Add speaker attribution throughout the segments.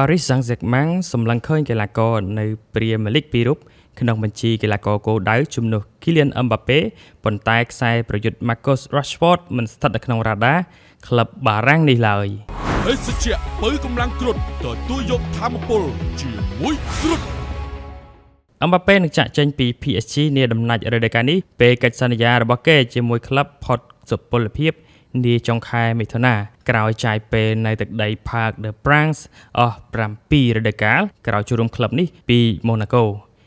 Speaker 1: ប៉ារីសសាំងហ្សែកម៉ាំងសម្លឹងឃើញកីឡាករនៅព្រីមីយ៍លីកពីររូបក្នុងបញ្ជីកីឡាករគោលដៅជំនួស Kylian Mbappe ប៉ុន្តែខ្សែប្រយុទ្ធ Marcus Rashford មិនស្ថិតនៅក្នុងរ៉ាដាក្លឹបបារាំងនេះឡើយ
Speaker 2: ភេសជ្ជៈបើកម្លាំងគ្រុតទទួលយកធម្មពលជាមួយគ្រុត
Speaker 1: អមបាប៉េនឹងចាក់ចេញពី PSG នាដំណាច់រដូវកាលនេះពេលកិច្ចសន្យារបស់គេជាមួយក្លឹបផុតសុពលភាពនាចុងខែមិថុនាក្រោយចាយពេលនៅទឹកដី Parc de Princes អស់7រដូវកាលក្រោយចូលរួមក្លឹបនេះពី Monaco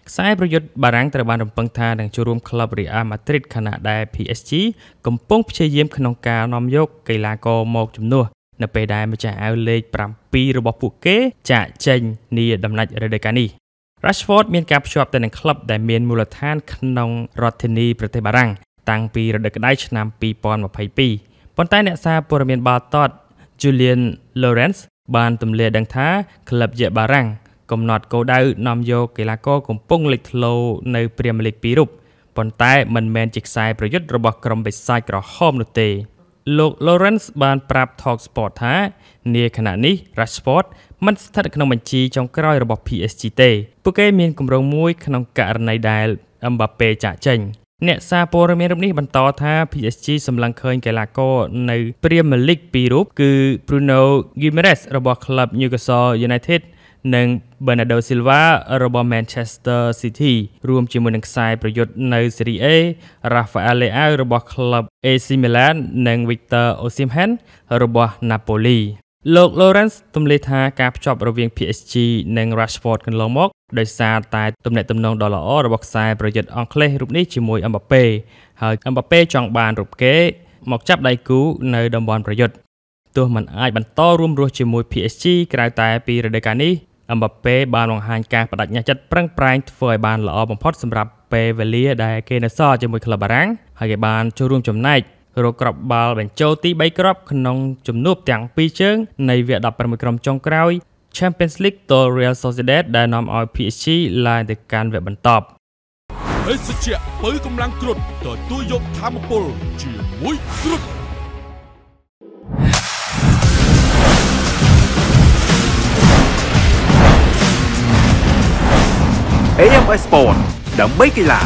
Speaker 1: ខ្សែប្រយុទ្ធបារាំងត្រូវបានរំពឹងថានឹងចូលរួមក្លឹប Real Madrid ខណៈដែល PSG កំពុងព្យាយាមក្នុងការនាំយក កីឡាករមកជំនួសនៅពេលដែលម្ចាស់អាវលេខ7របស់ពួកគេចាក់ចេញនីដំណាច់រដូវកាលនេះ Rashford មានការភ្ជាប់ទៅនឹងក្លឹបដែលមានមូលដ្ឋានក្នុងរដ្ឋធានីប្រទេសបារាំងតាំងពីរដូវក្តៅឆ្នាំ2022ប៉ុន្តែអ្នកសារព័ត៌មានបាល់ទាត់ Julian Lawrence បានទម្លាយដឹងថាក្លឹបយេបារាំងកំណត់គោលដៅនាំយកកីឡាករកំពុងលេចធ្លោនៅព្រីមៀរលីក2រូបប៉ុន្តែមិនមែនជាខ្សែប្រយុទ្ធរបស់ក្រុមបិសាចក្រហមនោះទេ លោក Lawrence បានប្រាប់ Talk Sport ថានាខណនេះ Rashford មិនស្ថិតក្នុងបញ្ជីចុងក្រោយរបស់ PSG ទេពួកគេមានគម្រោងមួយក្នុងករណីដែល Mbappe ចាក់ចេញអ្នកសារព័ត៌មានរូបនេះ បន្តថា PSG សម្លឹងឃើញកីឡាករនៅ Premier League ពីររូបគឺ Bruno Guimaraes របស់ក្លឹប Newcastle United និង Bernardo Silva របស់ Manchester City រួមជាមួយនឹងខ្សែប្រយុទ្ធនៅ Serie A Rafael Leao របស់ក្លឹប AC Milan និង Victor Osimhen របស់ Napoli លោក Lawrence ទម្លាយថាការភ្ជាប់រវាង PSG និង Rashford កន្លងមកដោយសារតែទំនាក់ទំនងដ៏ល្អរបស់ខ្សែប្រយុទ្ធអង់គ្លេសរូបនេះជាមួយអឹមបាប៉េហើយអឹមបាប៉េចង់បានរូបគេ មកចាប់ដៃគូនៅតំបន់ប្រយុទ្ធទោះមិនអាចបន្តរួមរស់ជាមួយ PSG ក្រៅតែពីរដូវកាលនេះអឹមបាប៉េបានបង្ហាញការបដិញ្ញាចិត្តប្រឹងប្រែងធ្វើឲ្យបានល្អបំផុត សម្រាប់ពេលវេលាដែលគេនៅសល់ជាមួយក្លឹបបារាំងហើយគេបានចូលរួមចំណែករកគ្រាប់បាល់បញ្ចូលទី3គ្រាប់ក្នុងជំនួបទាំងពីរជើងនៃវគ្គ16ក្រុមចុងក្រោយ Champions League ទល់ Real Sociedad ដែលនាំឲ្យ PSG ឡើងទៅកាន់វគ្គបន្ទាប់
Speaker 2: អេសជាបើកម្លាំងគ្រុតទទួលយកធម្មពលជាមួយគ្រុតអេមអេសស្ព័តដើម្បីកីឡា